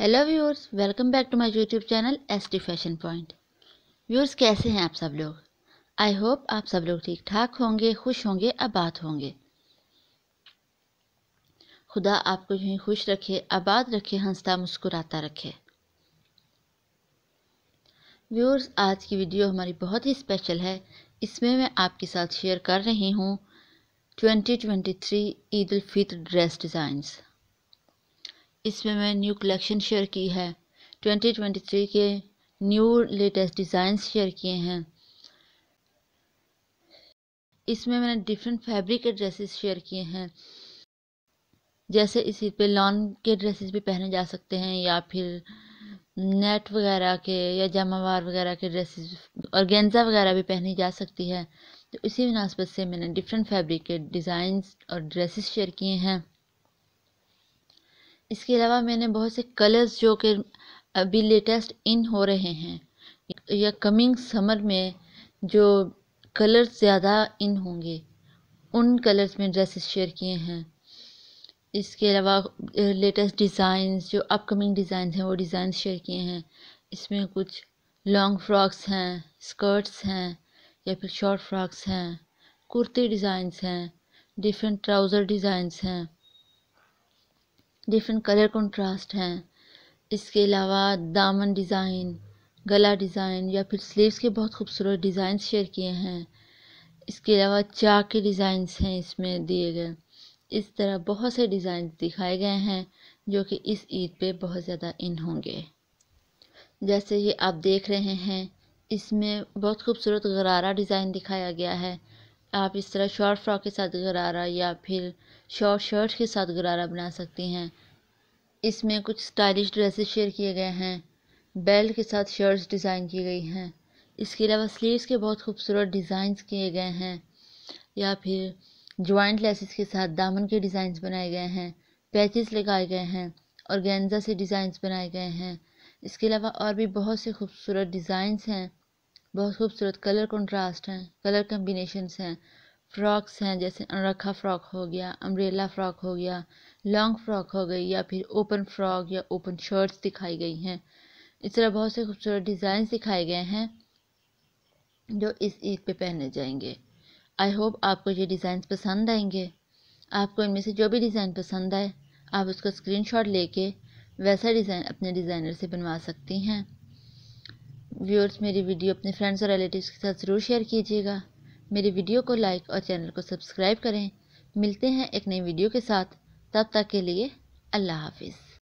hello viewers welcome back to my YouTube channel S T fashion point viewers कैसे हैं आप सब लोग आई होप आप सब लोग ठीक ठाक होंगे खुश होंगे आबाद होंगे खुदा आपको यूँ खुश रखे आबाद रखे हंसता मुस्कुराता रखे व्यूअर्स आज की वीडियो हमारी बहुत ही स्पेशल है इसमें मैं आपके साथ शेयर कर रही हूँ twenty Eid ul Fitr dress designs इसमें मैं न्यू कलेक्शन शेयर की है 2023 के न्यू लेटेस्ट डिज़ाइन शेयर किए हैं इसमें मैंने डिफरेंट फैब्रिक के ड्रेसेस शेयर किए हैं जैसे इसी पे लॉन के ड्रेसेस भी पहने जा सकते हैं या फिर नेट वगैरह के या जामावार वगैरह के ड्रेसेस और गेंजा वगैरह भी पहनी जा सकती है तो इसी मुनासबत से मैंने डिफरेंट फैब्रिक के डिज़ाइंस और ड्रेसेस शेयर किए हैं इसके अलावा मैंने बहुत से कलर्स जो कि अभी लेटेस्ट इन हो रहे हैं या कमिंग समर में जो कलर्स ज़्यादा इन होंगे उन कलर्स में ड्रेसेस शेयर किए हैं इसके अलावा लेटेस्ट डिज़ाइंस जो अपकमिंग डिज़ाइन हैं वो डिज़ाइन शेयर किए हैं इसमें कुछ लॉन्ग फ्रॉक्स हैं स्कर्ट्स हैं या फिर शॉर्ट फ्रॉक्स हैं कुर्ती डिज़ाइंस हैं डिफरेंट ट्राउज़र डिज़ाइंस हैं डिफरेंट कलर कंट्रास्ट हैं इसके अलावा दामन डिज़ाइन गला डिज़ाइन या फिर स्लीव्स के बहुत खूबसूरत डिज़ाइन शेयर किए हैं इसके अलावा चाक के डिजाइन हैं इसमें दिए गए इस तरह बहुत से डिज़ाइन दिखाए गए हैं जो कि इस ईद पे बहुत ज़्यादा इन होंगे जैसे ये आप देख रहे हैं इसमें बहुत खूबसूरत गरारा डिज़ाइन दिखाया गया है आप इस तरह शॉर्ट फ्रॉक के साथ गरारा या फिर शॉर्ट शर्ट के साथ गरारा बना सकती हैं इसमें कुछ स्टाइलिश ड्रेसेस शेयर किए गए हैं बेल्ट के साथ शर्ट्स डिज़ाइन की गई हैं इसके अलावा स्लीव्स के बहुत खूबसूरत डिज़ाइंस किए गए हैं या फिर जॉइंट लेसेस के साथ दामन के डिज़ाइंस बनाए गए हैं पैचेस लगाए गए हैं और गेंजा से डिज़ाइंस बनाए गए हैं इसके अलावा और भी बहुत से खूबसूरत डिज़ाइंस हैं बहुत खूबसूरत कलर कंट्रास्ट हैं कलर कम्बिनेशन हैं फ्रॉक्स हैं जैसे अनरखा फ़्रॉक हो गया अम्ब्रेला फ़्रॉक हो गया लॉन्ग फ़्रॉक हो गई या फिर ओपन फ़्रॉक या ओपन शर्ट्स दिखाई गई हैं इस तरह बहुत से खूबसूरत डिज़ाइन दिखाए गए हैं जो इस ईद पे पहने जाएंगे आई होप आपको ये डिज़ाइन पसंद आएंगे आपको इनमें से जो भी डिज़ाइन पसंद आए आप उसका स्क्रीनशॉट लेके वैसा डिज़ाइन अपने डिज़ाइनर से बनवा सकती हैं व्यूअर्स मेरी वीडियो अपने फ्रेंड्स और रिलेटिव्स के साथ ज़रूर शेयर कीजिएगा मेरी वीडियो को लाइक और चैनल को सब्सक्राइब करें मिलते हैं एक नई वीडियो के साथ तब तक के लिए अल्लाह हाफिज़